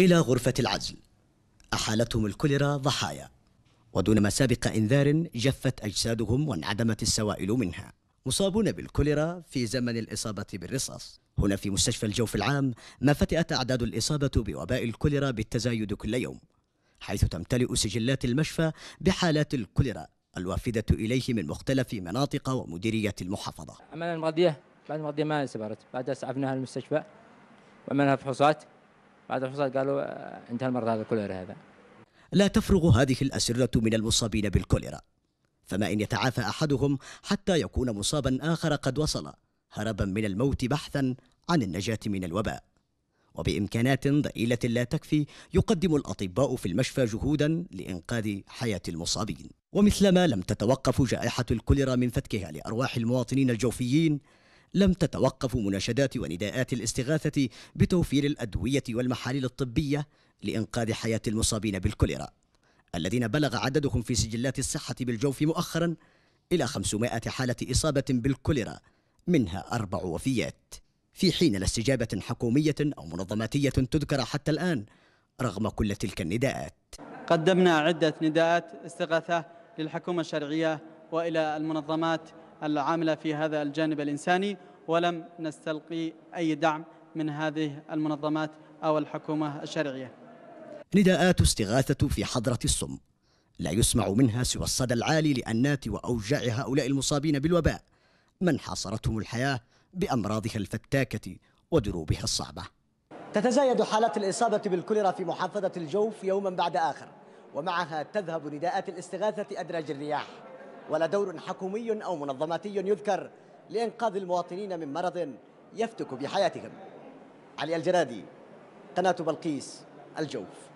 إلى غرفة العزل أحالتهم الكوليرا ضحايا ودون مسابق إنذار جفت أجسادهم وانعدمت السوائل منها مصابون بالكوليرا في زمن الإصابة بالرصاص هنا في مستشفى الجوف العام ما فتئت أعداد الإصابة بوباء الكوليرا بالتزايد كل يوم حيث تمتلئ سجلات المشفى بحالات الكوليرا الوافدة إليه من مختلف مناطق ومديرية المحافظة أمانة المرضية بعد المرضية ما سبرت بعد أسعفناها المستشفى وعملناها فحوصات بعد الفصل قالوا آه، انتهى المرض هذا الكوليرا هذا لا تفرغ هذه الأسرة من المصابين بالكوليرا فما إن يتعافى أحدهم حتى يكون مصابا آخر قد وصل هربا من الموت بحثا عن النجاة من الوباء وبإمكانات ضئيلة لا تكفي يقدم الأطباء في المشفى جهودا لإنقاذ حياة المصابين ومثلما لم تتوقف جائحة الكوليرا من فتكها لأرواح المواطنين الجوفيين لم تتوقف مناشدات ونداءات الاستغاثة بتوفير الأدوية والمحاليل الطبية لإنقاذ حياة المصابين بالكوليرا الذين بلغ عددهم في سجلات الصحة بالجوف مؤخرا إلى 500 حالة إصابة بالكوليرا منها أربع وفيات في حين لا استجابة حكومية أو منظماتية تذكر حتى الآن رغم كل تلك النداءات قدمنا عدة نداءات استغاثة للحكومة الشرعية وإلى المنظمات العاملة في هذا الجانب الإنساني ولم نستلقي أي دعم من هذه المنظمات أو الحكومة الشرعية نداءات استغاثة في حضرة الصم لا يسمع منها سوى الصدى العالي لأنات وأوجاع هؤلاء المصابين بالوباء من حاصرتهم الحياة بأمراضها الفتاكة ودروبها الصعبة تتزايد حالات الإصابة بالكوليرا في محافظة الجوف يوما بعد آخر ومعها تذهب نداءات الاستغاثة أدراج الرياح ولا دور حكومي أو منظماتي يذكر لإنقاذ المواطنين من مرض يفتك بحياتهم علي الجرادي قناة بلقيس الجوف